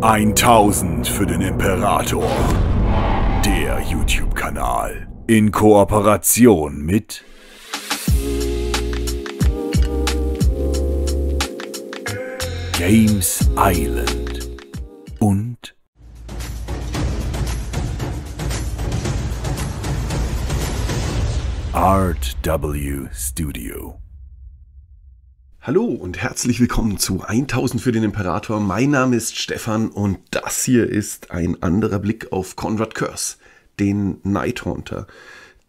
1000 für den Imperator. Der YouTube-Kanal. In Kooperation mit... Games Island und Art W Studio. Hallo und herzlich willkommen zu 1000 für den Imperator. Mein Name ist Stefan und das hier ist ein anderer Blick auf Conrad Curse, den Nighthunter.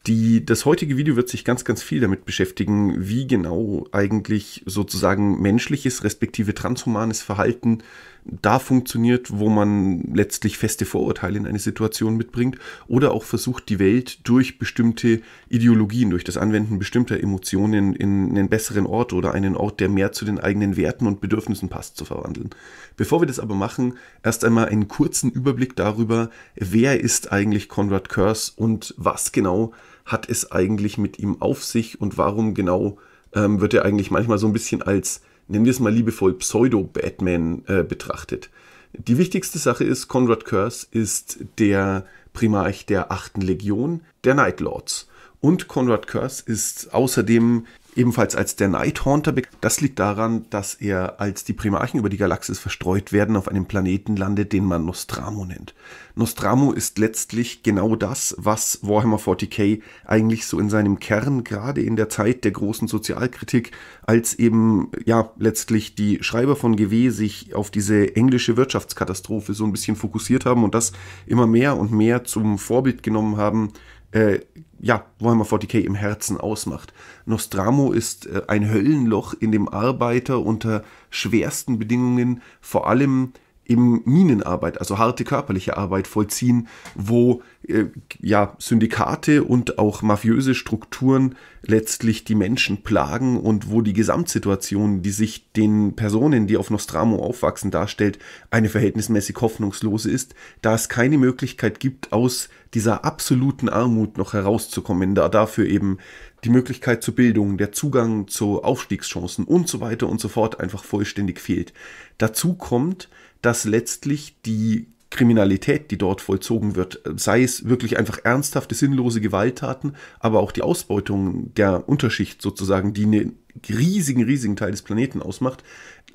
Die, das heutige Video wird sich ganz, ganz viel damit beschäftigen, wie genau eigentlich sozusagen menschliches respektive transhumanes Verhalten da funktioniert, wo man letztlich feste Vorurteile in eine Situation mitbringt oder auch versucht, die Welt durch bestimmte Ideologien, durch das Anwenden bestimmter Emotionen in einen besseren Ort oder einen Ort, der mehr zu den eigenen Werten und Bedürfnissen passt, zu verwandeln. Bevor wir das aber machen, erst einmal einen kurzen Überblick darüber, wer ist eigentlich Konrad Curse und was genau hat es eigentlich mit ihm auf sich und warum genau ähm, wird er eigentlich manchmal so ein bisschen als, nennen wir es mal liebevoll, Pseudo-Batman äh, betrachtet. Die wichtigste Sache ist, Conrad Curse ist der Primarch der 8. Legion der Night Lords. Und Conrad Curse ist außerdem ebenfalls als der Nighthaunter. bekannt. Das liegt daran, dass er, als die Primarchen über die Galaxis verstreut werden, auf einem Planeten landet, den man Nostramo nennt. Nostramo ist letztlich genau das, was Warhammer 40k eigentlich so in seinem Kern, gerade in der Zeit der großen Sozialkritik, als eben, ja, letztlich die Schreiber von GW sich auf diese englische Wirtschaftskatastrophe so ein bisschen fokussiert haben und das immer mehr und mehr zum Vorbild genommen haben, äh, ja, Warhammer 40k im Herzen ausmacht. Nostramo ist äh, ein Höllenloch, in dem Arbeiter unter schwersten Bedingungen vor allem eben Minenarbeit, also harte körperliche Arbeit vollziehen, wo äh, ja Syndikate und auch mafiöse Strukturen letztlich die Menschen plagen und wo die Gesamtsituation, die sich den Personen, die auf Nostramo aufwachsen, darstellt, eine verhältnismäßig hoffnungslose ist, da es keine Möglichkeit gibt, aus dieser absoluten Armut noch herauszukommen, da dafür eben die Möglichkeit zur Bildung, der Zugang zu Aufstiegschancen und so weiter und so fort einfach vollständig fehlt. Dazu kommt, dass letztlich die Kriminalität, die dort vollzogen wird, äh, sei es wirklich einfach ernsthafte, sinnlose Gewalttaten, aber auch die Ausbeutung der Unterschicht sozusagen, die einen riesigen, riesigen Teil des Planeten ausmacht,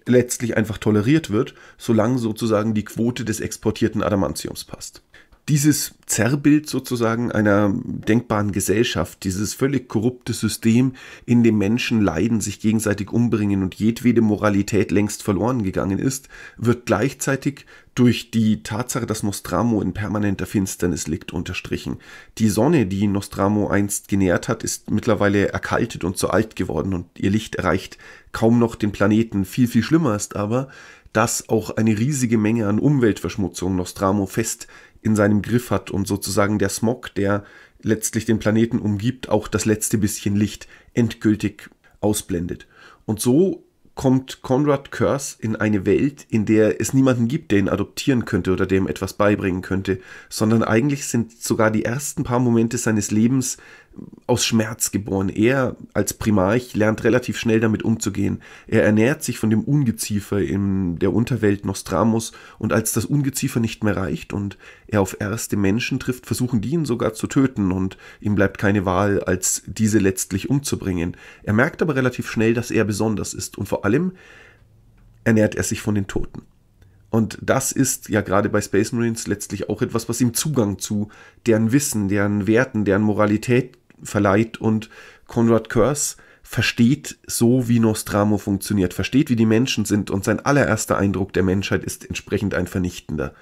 letztlich einfach toleriert wird, solange sozusagen die Quote des exportierten Adamantiums passt dieses Zerrbild sozusagen einer denkbaren Gesellschaft, dieses völlig korrupte System, in dem Menschen leiden, sich gegenseitig umbringen und jedwede Moralität längst verloren gegangen ist, wird gleichzeitig durch die Tatsache, dass Nostramo in permanenter Finsternis liegt, unterstrichen. Die Sonne, die Nostramo einst genährt hat, ist mittlerweile erkaltet und zu alt geworden und ihr Licht erreicht kaum noch den Planeten. Viel, viel schlimmer ist aber, dass auch eine riesige Menge an Umweltverschmutzung Nostramo fest in seinem Griff hat und sozusagen der Smog, der letztlich den Planeten umgibt, auch das letzte bisschen Licht endgültig ausblendet. Und so kommt Conrad Curse in eine Welt, in der es niemanden gibt, der ihn adoptieren könnte oder dem etwas beibringen könnte, sondern eigentlich sind sogar die ersten paar Momente seines Lebens aus Schmerz geboren. Er als Primarch lernt relativ schnell damit umzugehen. Er ernährt sich von dem Ungeziefer in der Unterwelt Nostramus und als das Ungeziefer nicht mehr reicht und er auf erste Menschen trifft, versuchen die ihn sogar zu töten und ihm bleibt keine Wahl, als diese letztlich umzubringen. Er merkt aber relativ schnell, dass er besonders ist und vor allem ernährt er sich von den Toten. Und das ist ja gerade bei Space Marines letztlich auch etwas, was ihm Zugang zu deren Wissen, deren Werten, deren Moralität verleiht und Konrad Kurs versteht so, wie Nostramo funktioniert, versteht, wie die Menschen sind und sein allererster Eindruck der Menschheit ist entsprechend ein vernichtender.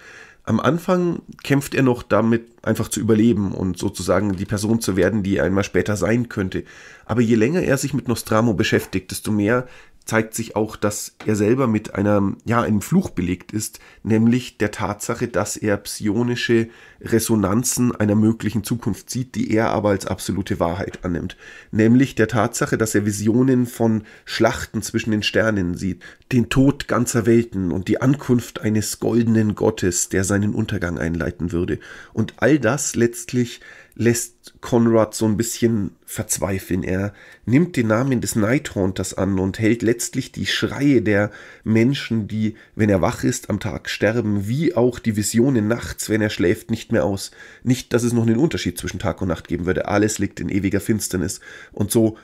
Am Anfang kämpft er noch damit, einfach zu überleben und sozusagen die Person zu werden, die er einmal später sein könnte. Aber je länger er sich mit Nostramo beschäftigt, desto mehr zeigt sich auch, dass er selber mit einer, ja, einem Fluch belegt ist, nämlich der Tatsache, dass er psionische Resonanzen einer möglichen Zukunft sieht, die er aber als absolute Wahrheit annimmt. Nämlich der Tatsache, dass er Visionen von Schlachten zwischen den Sternen sieht, den Tod ganzer Welten und die Ankunft eines goldenen Gottes, der seinen Untergang einleiten würde. Und all das letztlich lässt Conrad so ein bisschen verzweifeln. Er nimmt den Namen des Nighthaunters an und hält letztlich die Schreie der Menschen, die, wenn er wach ist, am Tag sterben, wie auch die Visionen nachts, wenn er schläft, nicht mehr aus. Nicht, dass es noch einen Unterschied zwischen Tag und Nacht geben würde. Alles liegt in ewiger Finsternis. Und so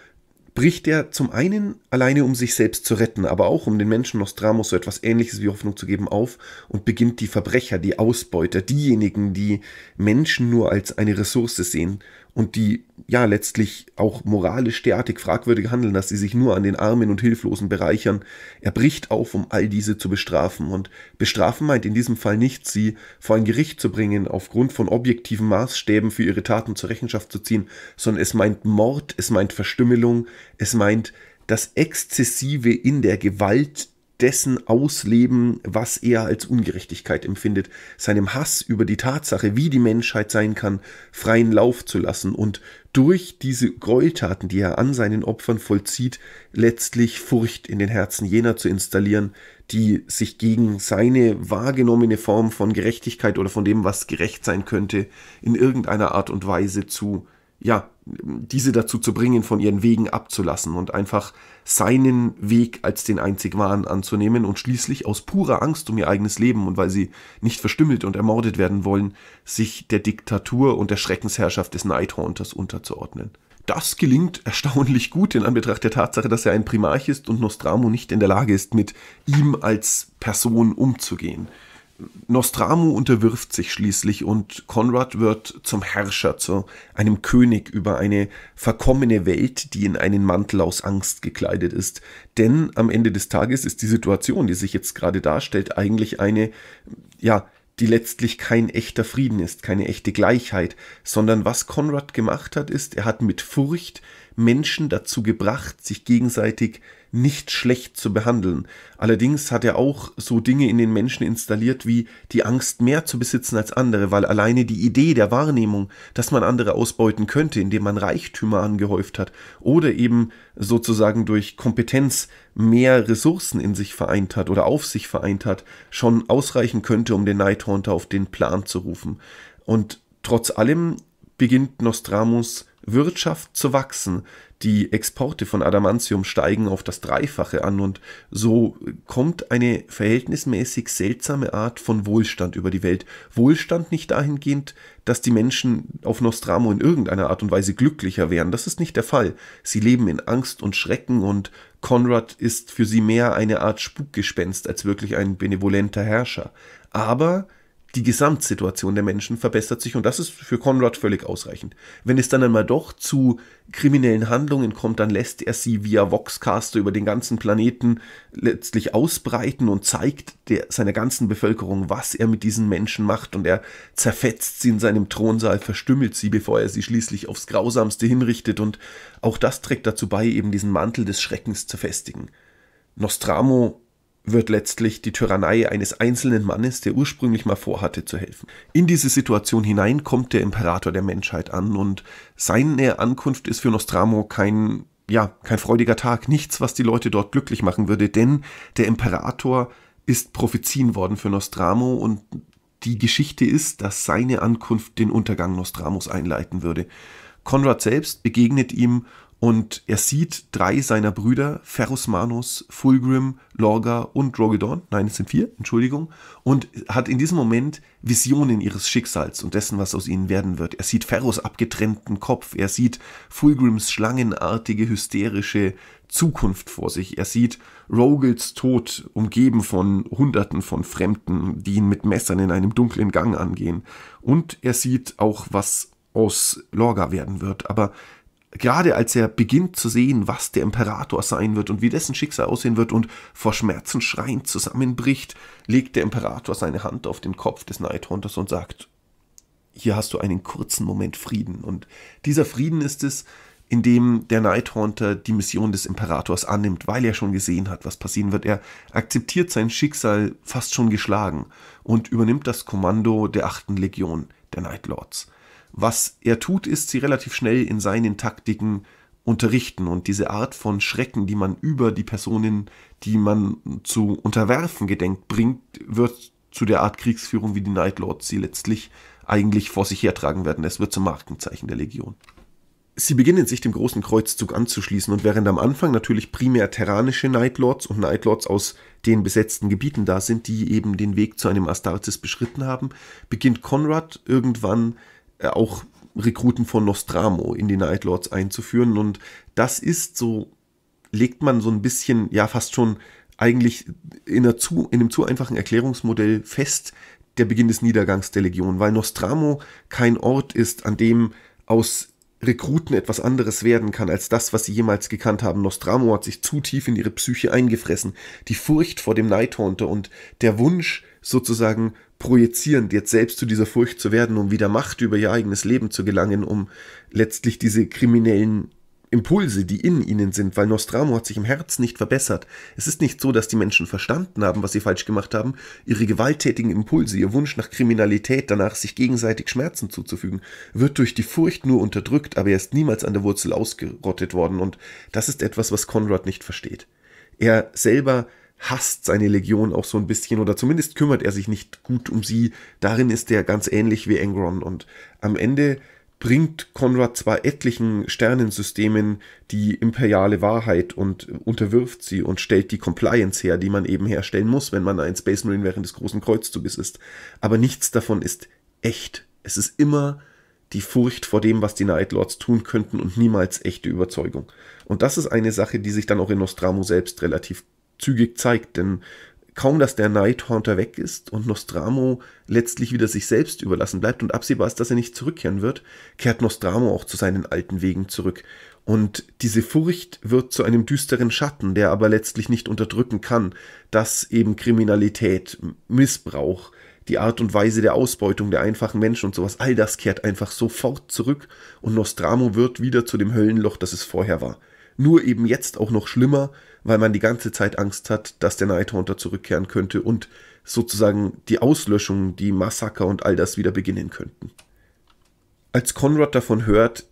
bricht er zum einen alleine, um sich selbst zu retten, aber auch um den Menschen Nostramos so etwas Ähnliches wie Hoffnung zu geben, auf und beginnt die Verbrecher, die Ausbeuter, diejenigen, die Menschen nur als eine Ressource sehen und die ja letztlich auch moralisch derartig fragwürdig handeln, dass sie sich nur an den Armen und Hilflosen bereichern. Er bricht auf, um all diese zu bestrafen. Und bestrafen meint in diesem Fall nicht, sie vor ein Gericht zu bringen, aufgrund von objektiven Maßstäben für ihre Taten zur Rechenschaft zu ziehen, sondern es meint Mord, es meint Verstümmelung, es meint das Exzessive in der Gewalt, dessen ausleben, was er als Ungerechtigkeit empfindet, seinem Hass über die Tatsache, wie die Menschheit sein kann, freien Lauf zu lassen und durch diese Gräueltaten, die er an seinen Opfern vollzieht, letztlich Furcht in den Herzen jener zu installieren, die sich gegen seine wahrgenommene Form von Gerechtigkeit oder von dem, was gerecht sein könnte, in irgendeiner Art und Weise zu, ja, diese dazu zu bringen, von ihren Wegen abzulassen und einfach seinen Weg als den einzig wahren anzunehmen und schließlich aus purer Angst um ihr eigenes Leben und weil sie nicht verstümmelt und ermordet werden wollen, sich der Diktatur und der Schreckensherrschaft des Nighthaunters unterzuordnen. Das gelingt erstaunlich gut in Anbetracht der Tatsache, dass er ein Primarch ist und Nostramo nicht in der Lage ist, mit ihm als Person umzugehen. Nostramo unterwirft sich schließlich und Konrad wird zum Herrscher, zu einem König über eine verkommene Welt, die in einen Mantel aus Angst gekleidet ist. Denn am Ende des Tages ist die Situation, die sich jetzt gerade darstellt, eigentlich eine, ja, die letztlich kein echter Frieden ist, keine echte Gleichheit, sondern was Konrad gemacht hat, ist, er hat mit Furcht Menschen dazu gebracht, sich gegenseitig nicht schlecht zu behandeln. Allerdings hat er auch so Dinge in den Menschen installiert wie die Angst, mehr zu besitzen als andere, weil alleine die Idee der Wahrnehmung, dass man andere ausbeuten könnte, indem man Reichtümer angehäuft hat oder eben sozusagen durch Kompetenz mehr Ressourcen in sich vereint hat oder auf sich vereint hat, schon ausreichen könnte, um den Nighthunter auf den Plan zu rufen. Und trotz allem beginnt Nostramos Wirtschaft zu wachsen. Die Exporte von Adamantium steigen auf das Dreifache an und so kommt eine verhältnismäßig seltsame Art von Wohlstand über die Welt. Wohlstand nicht dahingehend, dass die Menschen auf Nostramo in irgendeiner Art und Weise glücklicher wären. Das ist nicht der Fall. Sie leben in Angst und Schrecken und Konrad ist für sie mehr eine Art Spukgespenst als wirklich ein benevolenter Herrscher. Aber die Gesamtsituation der Menschen verbessert sich und das ist für Konrad völlig ausreichend. Wenn es dann einmal doch zu kriminellen Handlungen kommt, dann lässt er sie via Voxcaster über den ganzen Planeten letztlich ausbreiten und zeigt der, seiner ganzen Bevölkerung, was er mit diesen Menschen macht und er zerfetzt sie in seinem Thronsaal, verstümmelt sie, bevor er sie schließlich aufs Grausamste hinrichtet und auch das trägt dazu bei, eben diesen Mantel des Schreckens zu festigen. Nostramo wird letztlich die Tyrannei eines einzelnen Mannes, der ursprünglich mal vorhatte zu helfen. In diese Situation hinein kommt der Imperator der Menschheit an und seine Ankunft ist für Nostramo kein, ja, kein freudiger Tag, nichts, was die Leute dort glücklich machen würde, denn der Imperator ist prophezien worden für Nostramo und die Geschichte ist, dass seine Ankunft den Untergang Nostramos einleiten würde. Konrad selbst begegnet ihm und er sieht drei seiner Brüder, Ferus Manus, Fulgrim, Lorga und Rogedon, nein, es sind vier, Entschuldigung, und hat in diesem Moment Visionen ihres Schicksals und dessen, was aus ihnen werden wird. Er sieht Ferus abgetrennten Kopf, er sieht Fulgrims schlangenartige, hysterische Zukunft vor sich. Er sieht Rogels Tod umgeben von Hunderten von Fremden, die ihn mit Messern in einem dunklen Gang angehen. Und er sieht auch, was aus Lorga werden wird. Aber gerade als er beginnt zu sehen, was der Imperator sein wird und wie dessen Schicksal aussehen wird und vor Schmerzen schreiend zusammenbricht, legt der Imperator seine Hand auf den Kopf des Nighthaunters und sagt, hier hast du einen kurzen Moment Frieden. Und dieser Frieden ist es, in dem der Nighthaunter die Mission des Imperators annimmt, weil er schon gesehen hat, was passieren wird. Er akzeptiert sein Schicksal fast schon geschlagen und übernimmt das Kommando der achten Legion der Night Lords. Was er tut, ist, sie relativ schnell in seinen Taktiken unterrichten und diese Art von Schrecken, die man über die Personen, die man zu unterwerfen gedenkt, bringt, wird zu der Art Kriegsführung, wie die Night Lords sie letztlich eigentlich vor sich hertragen werden. Es wird zum Markenzeichen der Legion. Sie beginnen sich dem großen Kreuzzug anzuschließen und während am Anfang natürlich primär terranische Nightlords und Nightlords aus den besetzten Gebieten da sind, die eben den Weg zu einem Astartes beschritten haben, beginnt Konrad irgendwann äh, auch Rekruten von Nostramo in die Night Lords einzuführen. Und das ist so, legt man so ein bisschen, ja, fast schon eigentlich in, einer zu, in einem zu einfachen Erklärungsmodell fest, der Beginn des Niedergangs der Legion, weil Nostramo kein Ort ist, an dem aus Rekruten etwas anderes werden kann als das, was sie jemals gekannt haben. Nostramo hat sich zu tief in ihre Psyche eingefressen. Die Furcht vor dem Nighthaunter und der Wunsch, sozusagen projizierend jetzt selbst zu dieser Furcht zu werden, um wieder Macht über ihr eigenes Leben zu gelangen, um letztlich diese kriminellen Impulse, die in ihnen sind, weil Nostramo hat sich im Herzen nicht verbessert. Es ist nicht so, dass die Menschen verstanden haben, was sie falsch gemacht haben. Ihre gewalttätigen Impulse, ihr Wunsch nach Kriminalität, danach sich gegenseitig Schmerzen zuzufügen, wird durch die Furcht nur unterdrückt, aber er ist niemals an der Wurzel ausgerottet worden. Und das ist etwas, was Conrad nicht versteht. Er selber hasst seine Legion auch so ein bisschen oder zumindest kümmert er sich nicht gut um sie. Darin ist er ganz ähnlich wie Engron und am Ende bringt Konrad zwar etlichen Sternensystemen die imperiale Wahrheit und unterwirft sie und stellt die Compliance her, die man eben herstellen muss, wenn man ein Space Marine während des großen Kreuzzuges ist, aber nichts davon ist echt. Es ist immer die Furcht vor dem, was die Night Lords tun könnten und niemals echte Überzeugung. Und das ist eine Sache, die sich dann auch in Nostramo selbst relativ zügig zeigt, denn Kaum, dass der Nighthaunter weg ist und Nostramo letztlich wieder sich selbst überlassen bleibt und absehbar ist, dass er nicht zurückkehren wird, kehrt Nostramo auch zu seinen alten Wegen zurück. Und diese Furcht wird zu einem düsteren Schatten, der aber letztlich nicht unterdrücken kann, dass eben Kriminalität, Missbrauch, die Art und Weise der Ausbeutung der einfachen Menschen und sowas, all das kehrt einfach sofort zurück und Nostramo wird wieder zu dem Höllenloch, das es vorher war. Nur eben jetzt auch noch schlimmer, weil man die ganze Zeit Angst hat, dass der Nighthunter zurückkehren könnte und sozusagen die Auslöschung, die Massaker und all das wieder beginnen könnten. Als Conrad davon hört,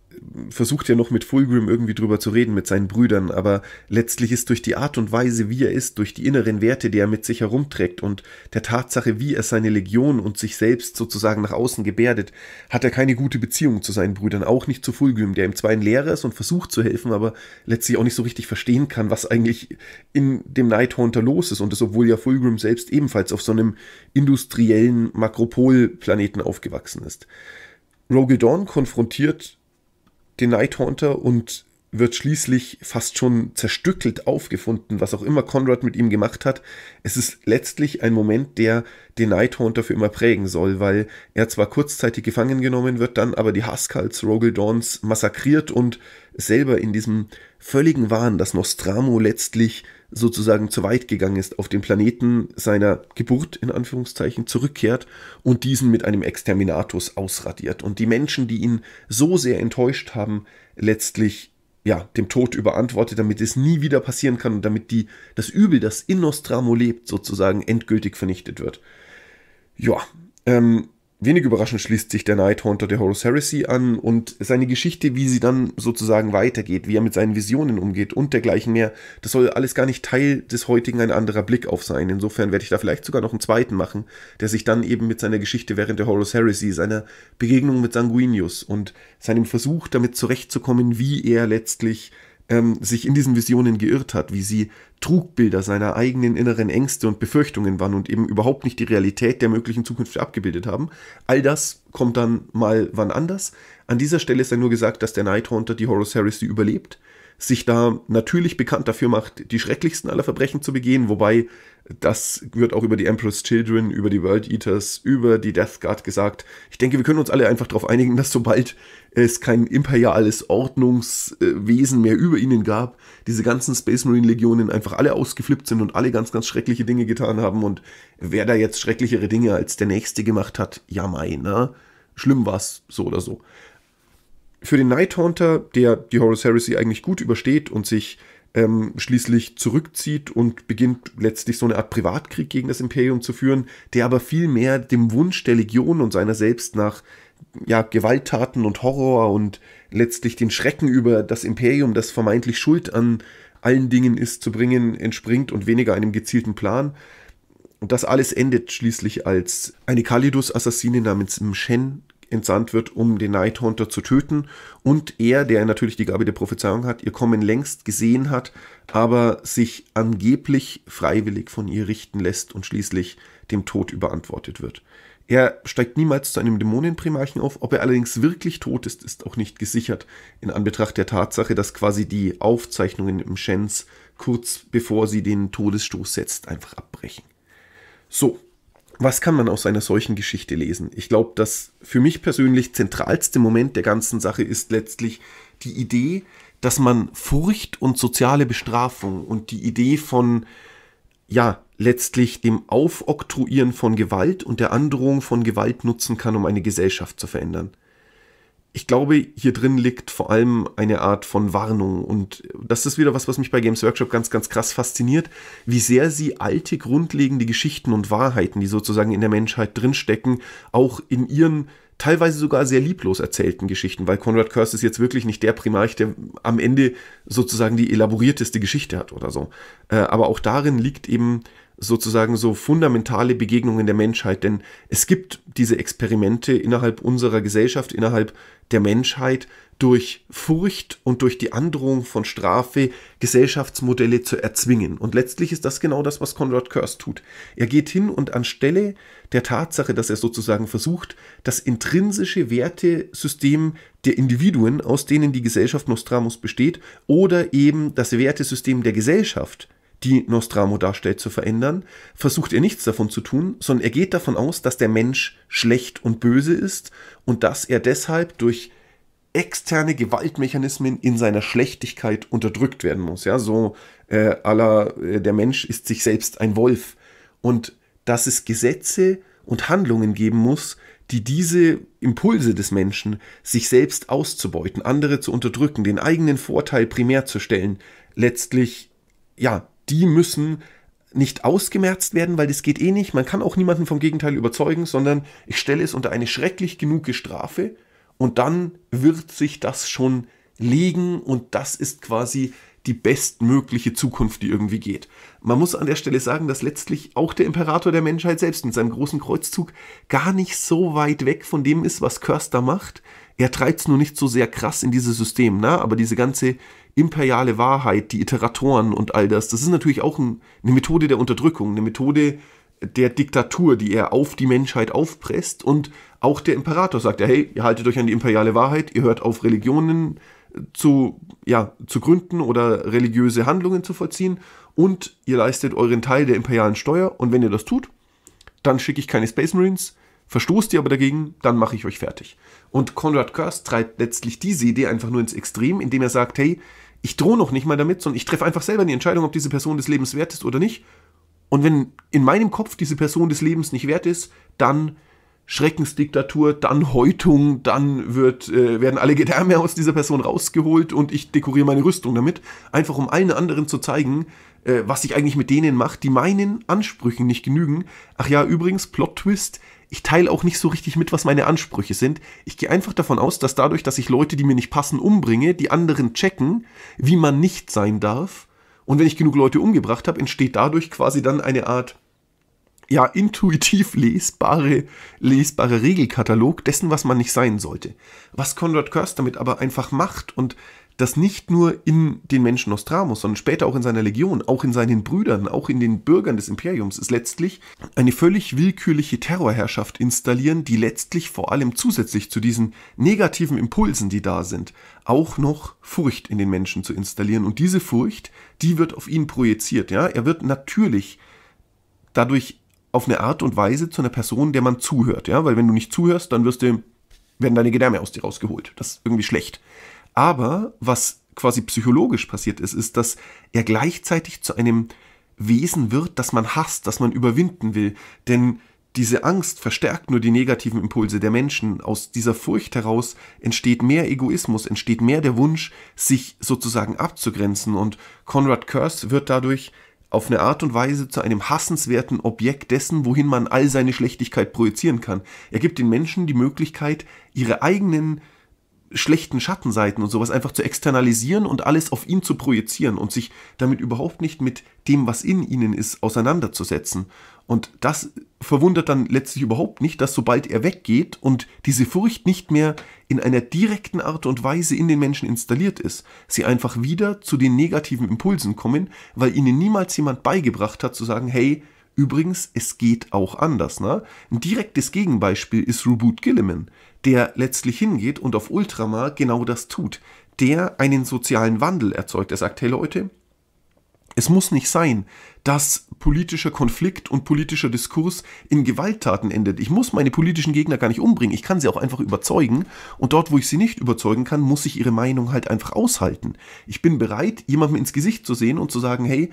versucht ja noch mit Fulgrim irgendwie drüber zu reden, mit seinen Brüdern, aber letztlich ist durch die Art und Weise, wie er ist, durch die inneren Werte, die er mit sich herumträgt und der Tatsache, wie er seine Legion und sich selbst sozusagen nach außen gebärdet, hat er keine gute Beziehung zu seinen Brüdern, auch nicht zu Fulgrim, der ihm zwar ein Lehrer ist und versucht zu helfen, aber letztlich auch nicht so richtig verstehen kann, was eigentlich in dem Nighthaunter los ist und das, obwohl ja Fulgrim selbst ebenfalls auf so einem industriellen Makropolplaneten aufgewachsen ist. Rogel Dawn konfrontiert den Night Haunter und wird schließlich fast schon zerstückelt aufgefunden, was auch immer Conrad mit ihm gemacht hat. Es ist letztlich ein Moment, der den Nighthaunter für immer prägen soll, weil er zwar kurzzeitig gefangen genommen wird, dann aber die Haskalls Rogeldorns massakriert und selber in diesem völligen Wahn, dass Nostramo letztlich sozusagen zu weit gegangen ist, auf den Planeten seiner Geburt in Anführungszeichen zurückkehrt und diesen mit einem Exterminatus ausradiert und die Menschen, die ihn so sehr enttäuscht haben, letztlich ja, dem Tod überantwortet, damit es nie wieder passieren kann und damit die, das Übel, das in Nostramo lebt, sozusagen endgültig vernichtet wird. Ja, ähm, Wenig überraschend schließt sich der Night der Horus Heresy an und seine Geschichte, wie sie dann sozusagen weitergeht, wie er mit seinen Visionen umgeht und dergleichen mehr, das soll alles gar nicht Teil des heutigen ein anderer Blick auf sein. Insofern werde ich da vielleicht sogar noch einen zweiten machen, der sich dann eben mit seiner Geschichte während der Horus Heresy, seiner Begegnung mit Sanguinius und seinem Versuch damit zurechtzukommen, wie er letztlich ähm, sich in diesen Visionen geirrt hat, wie sie Trugbilder seiner eigenen inneren Ängste und Befürchtungen waren und eben überhaupt nicht die Realität der möglichen Zukunft abgebildet haben. All das kommt dann mal wann anders. An dieser Stelle ist ja nur gesagt, dass der Night Haunter die Horus Heresy überlebt sich da natürlich bekannt dafür macht, die schrecklichsten aller Verbrechen zu begehen, wobei das wird auch über die Emperor's Children, über die World Eaters, über die Death Guard gesagt. Ich denke, wir können uns alle einfach darauf einigen, dass sobald es kein imperiales Ordnungswesen mehr über ihnen gab, diese ganzen Space Marine Legionen einfach alle ausgeflippt sind und alle ganz, ganz schreckliche Dinge getan haben. Und wer da jetzt schrecklichere Dinge als der Nächste gemacht hat, ja mei, ne? Schlimm es, so oder so für den Night Haunter, der die Horus Heresy eigentlich gut übersteht und sich ähm, schließlich zurückzieht und beginnt letztlich so eine Art Privatkrieg gegen das Imperium zu führen, der aber viel mehr dem Wunsch der Legion und seiner selbst nach ja, Gewalttaten und Horror und letztlich den Schrecken über das Imperium, das vermeintlich schuld an allen Dingen ist, zu bringen, entspringt und weniger einem gezielten Plan. Und das alles endet schließlich als eine Kalidus-Assassine namens Mshen entsandt wird, um den Nighthunter zu töten. Und er, der natürlich die Gabe der Prophezeiung hat, ihr Kommen längst gesehen hat, aber sich angeblich freiwillig von ihr richten lässt und schließlich dem Tod überantwortet wird. Er steigt niemals zu einem Dämonenprimarchen auf. Ob er allerdings wirklich tot ist, ist auch nicht gesichert. In Anbetracht der Tatsache, dass quasi die Aufzeichnungen im Shens kurz bevor sie den Todesstoß setzt, einfach abbrechen. So, was kann man aus einer solchen Geschichte lesen? Ich glaube, das für mich persönlich zentralste Moment der ganzen Sache ist letztlich die Idee, dass man Furcht und soziale Bestrafung und die Idee von, ja, letztlich dem Aufoktroyieren von Gewalt und der Androhung von Gewalt nutzen kann, um eine Gesellschaft zu verändern ich glaube, hier drin liegt vor allem eine Art von Warnung. Und das ist wieder was, was mich bei Games Workshop ganz, ganz krass fasziniert, wie sehr sie alte, grundlegende Geschichten und Wahrheiten, die sozusagen in der Menschheit drinstecken, auch in ihren teilweise sogar sehr lieblos erzählten Geschichten, weil Conrad Curse ist jetzt wirklich nicht der Primarch, der am Ende sozusagen die elaborierteste Geschichte hat oder so. Äh, aber auch darin liegt eben sozusagen so fundamentale Begegnungen der Menschheit. Denn es gibt diese Experimente innerhalb unserer Gesellschaft, innerhalb der Menschheit, durch Furcht und durch die Androhung von Strafe Gesellschaftsmodelle zu erzwingen. Und letztlich ist das genau das, was Conrad Kurz tut. Er geht hin und anstelle der Tatsache, dass er sozusagen versucht, das intrinsische Wertesystem der Individuen, aus denen die Gesellschaft Nostramos besteht, oder eben das Wertesystem der Gesellschaft die Nostramo darstellt, zu verändern, versucht er nichts davon zu tun, sondern er geht davon aus, dass der Mensch schlecht und böse ist und dass er deshalb durch externe Gewaltmechanismen in seiner Schlechtigkeit unterdrückt werden muss. Ja, so äh, aller äh, der Mensch ist sich selbst ein Wolf und dass es Gesetze und Handlungen geben muss, die diese Impulse des Menschen, sich selbst auszubeuten, andere zu unterdrücken, den eigenen Vorteil primär zu stellen, letztlich ja die müssen nicht ausgemerzt werden, weil das geht eh nicht. Man kann auch niemanden vom Gegenteil überzeugen, sondern ich stelle es unter eine schrecklich genug Strafe und dann wird sich das schon legen und das ist quasi die bestmögliche Zukunft, die irgendwie geht. Man muss an der Stelle sagen, dass letztlich auch der Imperator der Menschheit selbst mit seinem großen Kreuzzug gar nicht so weit weg von dem ist, was Körster macht. Er treibt es nur nicht so sehr krass in dieses System, ne? aber diese ganze imperiale Wahrheit, die Iteratoren und all das, das ist natürlich auch ein, eine Methode der Unterdrückung, eine Methode der Diktatur, die er auf die Menschheit aufpresst. Und auch der Imperator sagt, hey, ihr haltet euch an die imperiale Wahrheit, ihr hört auf Religionen äh, zu, ja, zu gründen oder religiöse Handlungen zu vollziehen und ihr leistet euren Teil der imperialen Steuer und wenn ihr das tut, dann schicke ich keine Space Marines, verstoßt ihr aber dagegen, dann mache ich euch fertig. Und Conrad Kurst treibt letztlich diese Idee einfach nur ins Extrem, indem er sagt, hey, ich drohe noch nicht mal damit, sondern ich treffe einfach selber die Entscheidung, ob diese Person des Lebens wert ist oder nicht. Und wenn in meinem Kopf diese Person des Lebens nicht wert ist, dann Schreckensdiktatur, dann Häutung, dann wird, äh, werden alle Gedärme aus dieser Person rausgeholt und ich dekoriere meine Rüstung damit, einfach um allen anderen zu zeigen, äh, was ich eigentlich mit denen mache, die meinen Ansprüchen nicht genügen. Ach ja, übrigens, Plot-Twist, ich teile auch nicht so richtig mit, was meine Ansprüche sind. Ich gehe einfach davon aus, dass dadurch, dass ich Leute, die mir nicht passen, umbringe, die anderen checken, wie man nicht sein darf. Und wenn ich genug Leute umgebracht habe, entsteht dadurch quasi dann eine Art, ja, intuitiv lesbare, lesbare Regelkatalog dessen, was man nicht sein sollte. Was Conrad Curse damit aber einfach macht und dass nicht nur in den Menschen Nostramus, sondern später auch in seiner Legion, auch in seinen Brüdern, auch in den Bürgern des Imperiums ist letztlich eine völlig willkürliche Terrorherrschaft installieren, die letztlich vor allem zusätzlich zu diesen negativen Impulsen, die da sind, auch noch Furcht in den Menschen zu installieren. Und diese Furcht, die wird auf ihn projiziert. Ja? Er wird natürlich dadurch auf eine Art und Weise zu einer Person, der man zuhört. Ja? Weil wenn du nicht zuhörst, dann wirst du, werden deine Gedärme aus dir rausgeholt. Das ist irgendwie schlecht. Aber was quasi psychologisch passiert ist, ist, dass er gleichzeitig zu einem Wesen wird, das man hasst, das man überwinden will. Denn diese Angst verstärkt nur die negativen Impulse der Menschen. Aus dieser Furcht heraus entsteht mehr Egoismus, entsteht mehr der Wunsch, sich sozusagen abzugrenzen. Und Conrad Curse wird dadurch auf eine Art und Weise zu einem hassenswerten Objekt dessen, wohin man all seine Schlechtigkeit projizieren kann. Er gibt den Menschen die Möglichkeit, ihre eigenen schlechten Schattenseiten und sowas einfach zu externalisieren und alles auf ihn zu projizieren und sich damit überhaupt nicht mit dem, was in ihnen ist, auseinanderzusetzen. Und das verwundert dann letztlich überhaupt nicht, dass sobald er weggeht und diese Furcht nicht mehr in einer direkten Art und Weise in den Menschen installiert ist, sie einfach wieder zu den negativen Impulsen kommen, weil ihnen niemals jemand beigebracht hat zu sagen, hey, Übrigens, es geht auch anders. Ne? Ein direktes Gegenbeispiel ist Reboot Gilliman, der letztlich hingeht und auf Ultramar genau das tut. Der einen sozialen Wandel erzeugt. Er sagt, hey Leute, es muss nicht sein, dass politischer Konflikt und politischer Diskurs in Gewalttaten endet. Ich muss meine politischen Gegner gar nicht umbringen. Ich kann sie auch einfach überzeugen. Und dort, wo ich sie nicht überzeugen kann, muss ich ihre Meinung halt einfach aushalten. Ich bin bereit, jemandem ins Gesicht zu sehen und zu sagen, hey,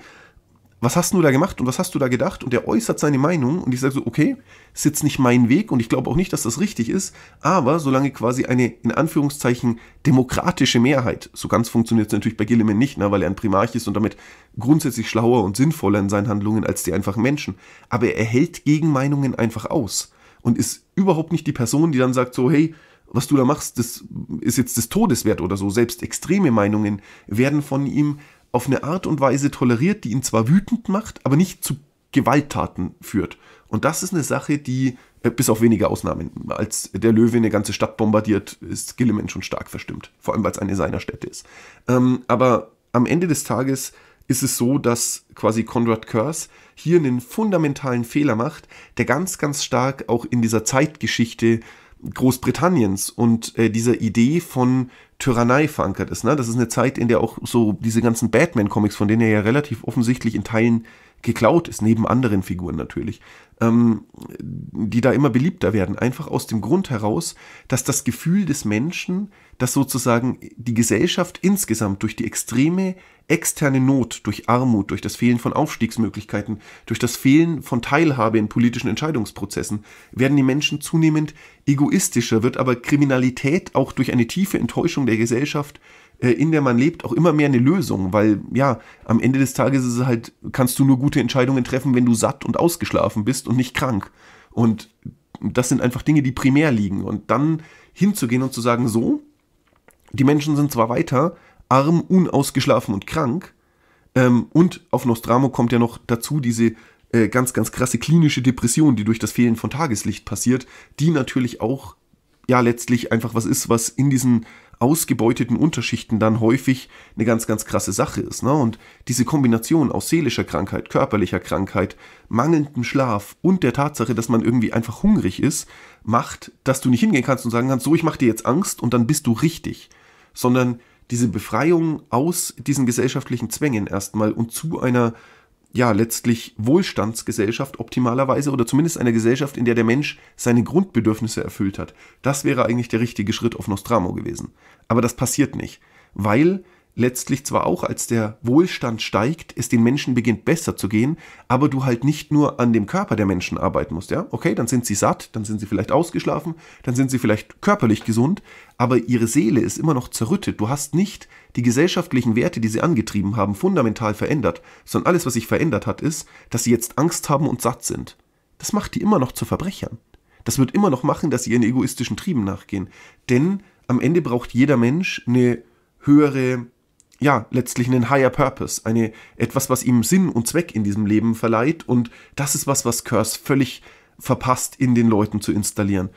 was hast du da gemacht und was hast du da gedacht? Und er äußert seine Meinung und ich sage so, okay, ist jetzt nicht mein Weg und ich glaube auch nicht, dass das richtig ist, aber solange quasi eine in Anführungszeichen demokratische Mehrheit, so ganz funktioniert es natürlich bei Gilliman nicht, ne, weil er ein Primarch ist und damit grundsätzlich schlauer und sinnvoller in seinen Handlungen als die einfachen Menschen, aber er hält Gegenmeinungen einfach aus und ist überhaupt nicht die Person, die dann sagt so, hey, was du da machst, das ist jetzt des Todes wert oder so. Selbst extreme Meinungen werden von ihm auf eine Art und Weise toleriert, die ihn zwar wütend macht, aber nicht zu Gewalttaten führt. Und das ist eine Sache, die, äh, bis auf wenige Ausnahmen, als der Löwe eine ganze Stadt bombardiert, ist Gilliman schon stark verstimmt. Vor allem, weil es eine seiner Städte ist. Ähm, aber am Ende des Tages ist es so, dass quasi Conrad Curse hier einen fundamentalen Fehler macht, der ganz, ganz stark auch in dieser Zeitgeschichte Großbritanniens und äh, dieser Idee von Tyrannei verankert ist. Ne? Das ist eine Zeit, in der auch so diese ganzen Batman-Comics, von denen er ja relativ offensichtlich in Teilen geklaut ist, neben anderen Figuren natürlich, ähm, die da immer beliebter werden, einfach aus dem Grund heraus, dass das Gefühl des Menschen, dass sozusagen die Gesellschaft insgesamt durch die extreme externe Not durch Armut, durch das Fehlen von Aufstiegsmöglichkeiten, durch das Fehlen von Teilhabe in politischen Entscheidungsprozessen werden die Menschen zunehmend egoistischer, wird aber Kriminalität auch durch eine tiefe Enttäuschung der Gesellschaft, äh, in der man lebt, auch immer mehr eine Lösung, weil ja, am Ende des Tages ist es halt, kannst du nur gute Entscheidungen treffen, wenn du satt und ausgeschlafen bist und nicht krank. Und das sind einfach Dinge, die primär liegen. Und dann hinzugehen und zu sagen, so, die Menschen sind zwar weiter, arm, unausgeschlafen und krank. Ähm, und auf Nostramo kommt ja noch dazu diese äh, ganz, ganz krasse klinische Depression, die durch das Fehlen von Tageslicht passiert, die natürlich auch ja letztlich einfach was ist, was in diesen ausgebeuteten Unterschichten dann häufig eine ganz, ganz krasse Sache ist. Ne? Und diese Kombination aus seelischer Krankheit, körperlicher Krankheit, mangelndem Schlaf und der Tatsache, dass man irgendwie einfach hungrig ist, macht, dass du nicht hingehen kannst und sagen kannst, so, ich mache dir jetzt Angst und dann bist du richtig. Sondern diese Befreiung aus diesen gesellschaftlichen Zwängen erstmal und zu einer ja letztlich Wohlstandsgesellschaft optimalerweise oder zumindest einer Gesellschaft, in der der Mensch seine Grundbedürfnisse erfüllt hat. Das wäre eigentlich der richtige Schritt auf Nostramo gewesen. Aber das passiert nicht, weil letztlich zwar auch, als der Wohlstand steigt, es den Menschen beginnt besser zu gehen, aber du halt nicht nur an dem Körper der Menschen arbeiten musst, ja? Okay, dann sind sie satt, dann sind sie vielleicht ausgeschlafen, dann sind sie vielleicht körperlich gesund, aber ihre Seele ist immer noch zerrüttet. Du hast nicht die gesellschaftlichen Werte, die sie angetrieben haben, fundamental verändert, sondern alles, was sich verändert hat, ist, dass sie jetzt Angst haben und satt sind. Das macht die immer noch zu Verbrechern. Das wird immer noch machen, dass sie ihren egoistischen Trieben nachgehen. Denn am Ende braucht jeder Mensch eine höhere ja, letztlich einen higher purpose, eine, etwas, was ihm Sinn und Zweck in diesem Leben verleiht. Und das ist was, was Curse völlig verpasst, in den Leuten zu installieren.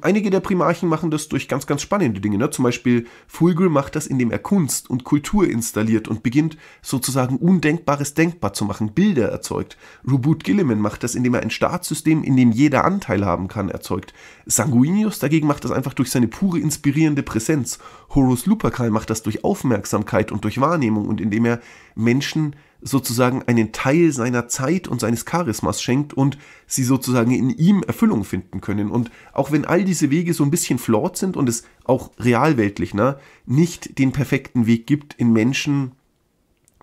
Einige der Primarchen machen das durch ganz, ganz spannende Dinge. Ne? Zum Beispiel Fulgul macht das, indem er Kunst und Kultur installiert und beginnt sozusagen Undenkbares denkbar zu machen, Bilder erzeugt. Rubut Gilliman macht das, indem er ein Staatssystem, in dem jeder Anteil haben kann, erzeugt. Sanguinius dagegen macht das einfach durch seine pure inspirierende Präsenz. Horus Lupercal macht das durch Aufmerksamkeit und durch Wahrnehmung und indem er Menschen sozusagen einen Teil seiner Zeit und seines Charismas schenkt und sie sozusagen in ihm Erfüllung finden können. Und auch wenn all diese Wege so ein bisschen flawed sind und es auch realweltlich ne, nicht den perfekten Weg gibt in Menschen,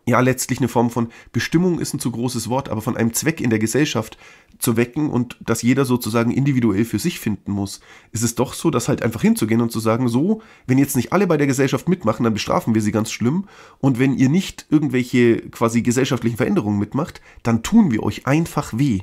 ja letztlich eine Form von Bestimmung ist ein zu großes Wort, aber von einem Zweck in der Gesellschaft zu wecken und dass jeder sozusagen individuell für sich finden muss, ist es doch so, dass halt einfach hinzugehen und zu sagen, so, wenn jetzt nicht alle bei der Gesellschaft mitmachen, dann bestrafen wir sie ganz schlimm und wenn ihr nicht irgendwelche quasi gesellschaftlichen Veränderungen mitmacht, dann tun wir euch einfach weh.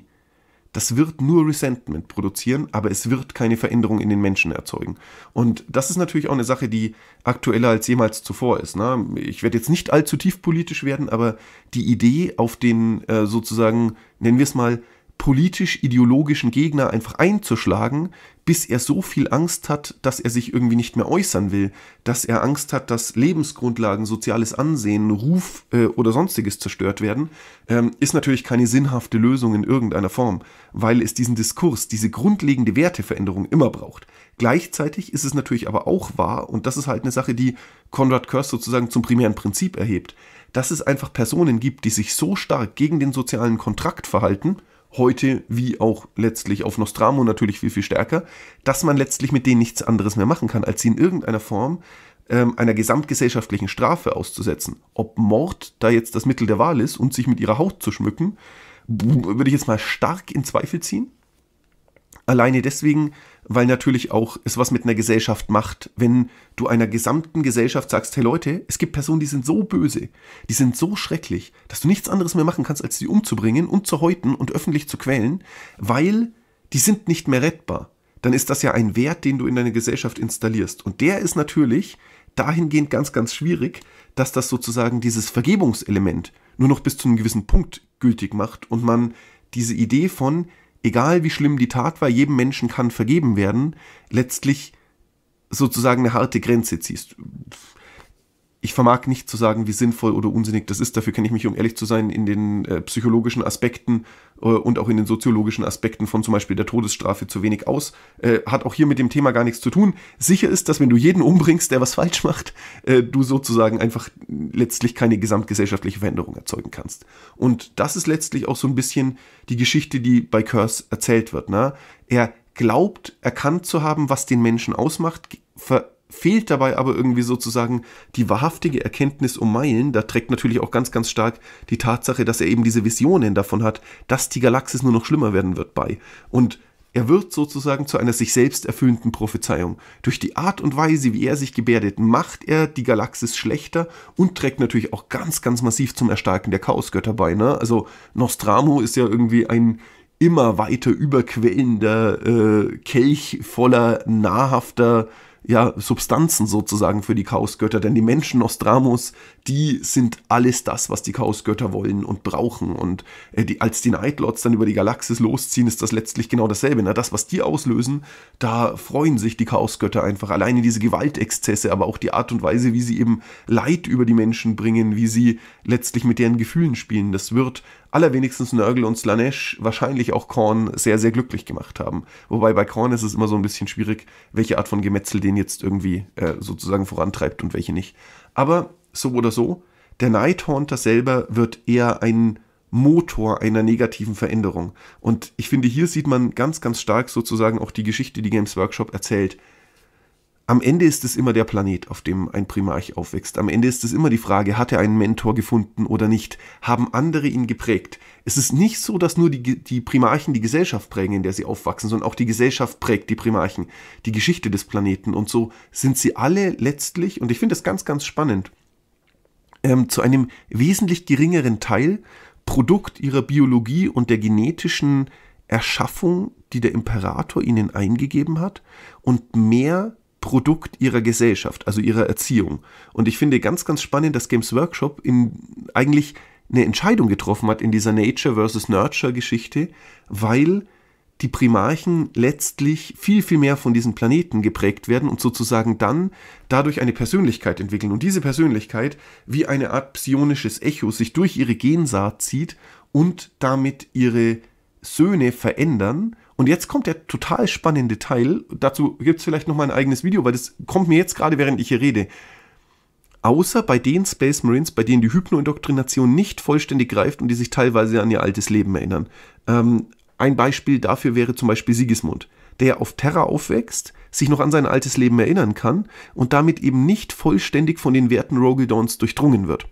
Das wird nur Resentment produzieren, aber es wird keine Veränderung in den Menschen erzeugen. Und das ist natürlich auch eine Sache, die aktueller als jemals zuvor ist. Ne? Ich werde jetzt nicht allzu tief politisch werden, aber die Idee auf den äh, sozusagen, nennen wir es mal, politisch-ideologischen Gegner einfach einzuschlagen, bis er so viel Angst hat, dass er sich irgendwie nicht mehr äußern will, dass er Angst hat, dass Lebensgrundlagen, soziales Ansehen, Ruf äh, oder sonstiges zerstört werden, ähm, ist natürlich keine sinnhafte Lösung in irgendeiner Form, weil es diesen Diskurs, diese grundlegende Werteveränderung immer braucht. Gleichzeitig ist es natürlich aber auch wahr, und das ist halt eine Sache, die Konrad Kurz sozusagen zum primären Prinzip erhebt, dass es einfach Personen gibt, die sich so stark gegen den sozialen Kontrakt verhalten, heute wie auch letztlich auf Nostramo natürlich viel, viel stärker, dass man letztlich mit denen nichts anderes mehr machen kann, als sie in irgendeiner Form ähm, einer gesamtgesellschaftlichen Strafe auszusetzen. Ob Mord da jetzt das Mittel der Wahl ist und sich mit ihrer Haut zu schmücken, würde ich jetzt mal stark in Zweifel ziehen. Alleine deswegen, weil natürlich auch es was mit einer Gesellschaft macht, wenn du einer gesamten Gesellschaft sagst, hey Leute, es gibt Personen, die sind so böse, die sind so schrecklich, dass du nichts anderes mehr machen kannst, als sie umzubringen und zu häuten und öffentlich zu quälen, weil die sind nicht mehr rettbar. Dann ist das ja ein Wert, den du in deine Gesellschaft installierst. Und der ist natürlich dahingehend ganz, ganz schwierig, dass das sozusagen dieses Vergebungselement nur noch bis zu einem gewissen Punkt gültig macht und man diese Idee von, egal wie schlimm die Tat war, jedem Menschen kann vergeben werden, letztlich sozusagen eine harte Grenze ziehst ich vermag nicht zu sagen, wie sinnvoll oder unsinnig das ist. Dafür kenne ich mich, um ehrlich zu sein, in den äh, psychologischen Aspekten äh, und auch in den soziologischen Aspekten von zum Beispiel der Todesstrafe zu wenig aus. Äh, hat auch hier mit dem Thema gar nichts zu tun. Sicher ist, dass wenn du jeden umbringst, der was falsch macht, äh, du sozusagen einfach letztlich keine gesamtgesellschaftliche Veränderung erzeugen kannst. Und das ist letztlich auch so ein bisschen die Geschichte, die bei Curse erzählt wird. Ne? Er glaubt, erkannt zu haben, was den Menschen ausmacht, ver fehlt dabei aber irgendwie sozusagen die wahrhaftige Erkenntnis um Meilen. Da trägt natürlich auch ganz, ganz stark die Tatsache, dass er eben diese Visionen davon hat, dass die Galaxis nur noch schlimmer werden wird bei. Und er wird sozusagen zu einer sich selbst erfüllenden Prophezeiung. Durch die Art und Weise, wie er sich gebärdet, macht er die Galaxis schlechter und trägt natürlich auch ganz, ganz massiv zum Erstarken der Chaosgötter bei. Ne? Also Nostramo ist ja irgendwie ein immer weiter überquellender äh, Kelch voller nahrhafter ja, Substanzen sozusagen für die Chaosgötter, denn die Menschen Nostramos, die sind alles das, was die Chaosgötter wollen und brauchen. Und äh, die, als die Nightlords dann über die Galaxis losziehen, ist das letztlich genau dasselbe. Na, das, was die auslösen, da freuen sich die Chaosgötter einfach. Alleine diese Gewaltexzesse, aber auch die Art und Weise, wie sie eben Leid über die Menschen bringen, wie sie letztlich mit deren Gefühlen spielen, das wird allerwenigstens Nörgel und Slanesh, wahrscheinlich auch Korn, sehr, sehr glücklich gemacht haben. Wobei bei Korn ist es immer so ein bisschen schwierig, welche Art von Gemetzel den jetzt irgendwie äh, sozusagen vorantreibt und welche nicht. Aber so oder so, der Nighthaunter selber wird eher ein Motor einer negativen Veränderung. Und ich finde, hier sieht man ganz, ganz stark sozusagen auch die Geschichte, die Games Workshop erzählt am Ende ist es immer der Planet, auf dem ein Primarch aufwächst. Am Ende ist es immer die Frage, hat er einen Mentor gefunden oder nicht? Haben andere ihn geprägt? Es ist nicht so, dass nur die, die Primarchen die Gesellschaft prägen, in der sie aufwachsen, sondern auch die Gesellschaft prägt die Primarchen, die Geschichte des Planeten. Und so sind sie alle letztlich, und ich finde das ganz, ganz spannend, ähm, zu einem wesentlich geringeren Teil Produkt ihrer Biologie und der genetischen Erschaffung, die der Imperator ihnen eingegeben hat, und mehr Produkt ihrer Gesellschaft, also ihrer Erziehung. Und ich finde ganz, ganz spannend, dass Games Workshop in, eigentlich eine Entscheidung getroffen hat in dieser Nature versus Nurture Geschichte, weil die Primarchen letztlich viel, viel mehr von diesen Planeten geprägt werden und sozusagen dann dadurch eine Persönlichkeit entwickeln und diese Persönlichkeit wie eine Art psionisches Echo sich durch ihre Gensaat zieht und damit ihre Söhne verändern und jetzt kommt der total spannende Teil. Dazu gibt es vielleicht noch mal ein eigenes Video, weil das kommt mir jetzt gerade, während ich hier rede. Außer bei den Space Marines, bei denen die Hypnoindoktrination nicht vollständig greift und die sich teilweise an ihr altes Leben erinnern. Ähm, ein Beispiel dafür wäre zum Beispiel Sigismund, der auf Terra aufwächst, sich noch an sein altes Leben erinnern kann und damit eben nicht vollständig von den Werten Rogildawns durchdrungen wird.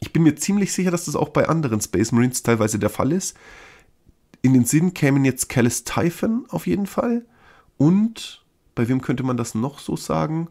Ich bin mir ziemlich sicher, dass das auch bei anderen Space Marines teilweise der Fall ist in den Sinn kämen jetzt Callis Typhon auf jeden Fall. Und bei wem könnte man das noch so sagen?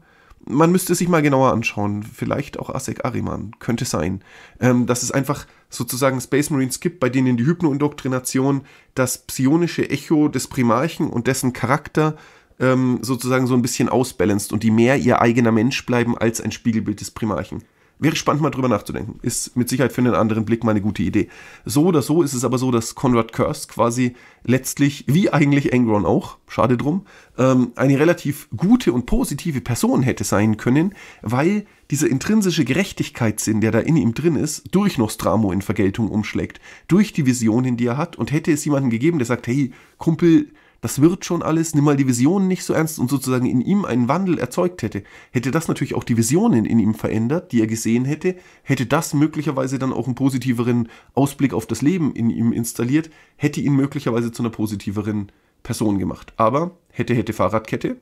Man müsste sich mal genauer anschauen. Vielleicht auch Asek Ariman. Könnte sein. Ähm, dass es einfach sozusagen Space Marines gibt, bei denen die Hypnoindoktrination das psionische Echo des Primarchen und dessen Charakter ähm, sozusagen so ein bisschen ausbalanced und die mehr ihr eigener Mensch bleiben als ein Spiegelbild des Primarchen. Wäre spannend, mal drüber nachzudenken. Ist mit Sicherheit für einen anderen Blick mal eine gute Idee. So oder so ist es aber so, dass Conrad Curse quasi letztlich, wie eigentlich Engron auch, schade drum, ähm, eine relativ gute und positive Person hätte sein können, weil dieser intrinsische Gerechtigkeitssinn, der da in ihm drin ist, durch Nostramo in Vergeltung umschlägt, durch die Visionen, die er hat und hätte es jemanden gegeben, der sagt, hey, Kumpel, das wird schon alles, nimm mal die Visionen nicht so ernst und sozusagen in ihm einen Wandel erzeugt hätte, hätte das natürlich auch die Visionen in ihm verändert, die er gesehen hätte, hätte das möglicherweise dann auch einen positiveren Ausblick auf das Leben in ihm installiert, hätte ihn möglicherweise zu einer positiveren Person gemacht. Aber hätte, hätte Fahrradkette,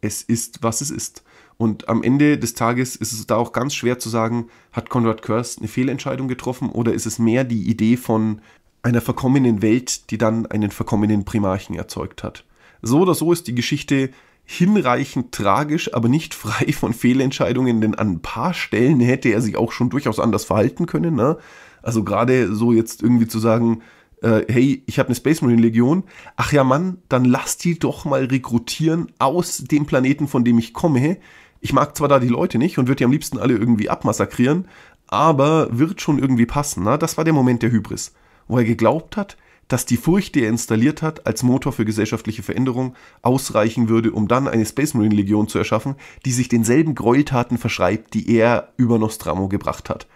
es ist, was es ist. Und am Ende des Tages ist es da auch ganz schwer zu sagen, hat Konrad Kurz eine Fehlentscheidung getroffen oder ist es mehr die Idee von, einer verkommenen Welt, die dann einen verkommenen Primarchen erzeugt hat. So oder so ist die Geschichte hinreichend tragisch, aber nicht frei von Fehlentscheidungen, denn an ein paar Stellen hätte er sich auch schon durchaus anders verhalten können. Ne? Also gerade so jetzt irgendwie zu sagen, äh, hey, ich habe eine Space Marine Legion, ach ja Mann, dann lass die doch mal rekrutieren aus dem Planeten, von dem ich komme. Ich mag zwar da die Leute nicht und würde die am liebsten alle irgendwie abmassakrieren, aber wird schon irgendwie passen. Ne? Das war der Moment der Hybris wo er geglaubt hat, dass die Furcht, die er installiert hat, als Motor für gesellschaftliche Veränderung ausreichen würde, um dann eine Space Marine Legion zu erschaffen, die sich denselben Gräueltaten verschreibt, die er über Nostramo gebracht hat.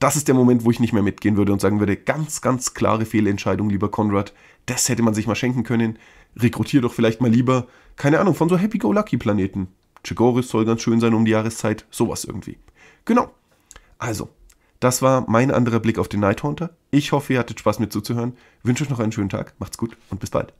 Das ist der Moment, wo ich nicht mehr mitgehen würde und sagen würde, ganz, ganz klare Fehlentscheidung, lieber Konrad. Das hätte man sich mal schenken können. Rekrutier doch vielleicht mal lieber, keine Ahnung, von so Happy-Go-Lucky-Planeten. Chigoris soll ganz schön sein um die Jahreszeit, sowas irgendwie. Genau. Also, das war mein anderer Blick auf den Nighthaunter. Ich hoffe, ihr hattet Spaß mit zuzuhören. Ich wünsche euch noch einen schönen Tag. Macht's gut und bis bald.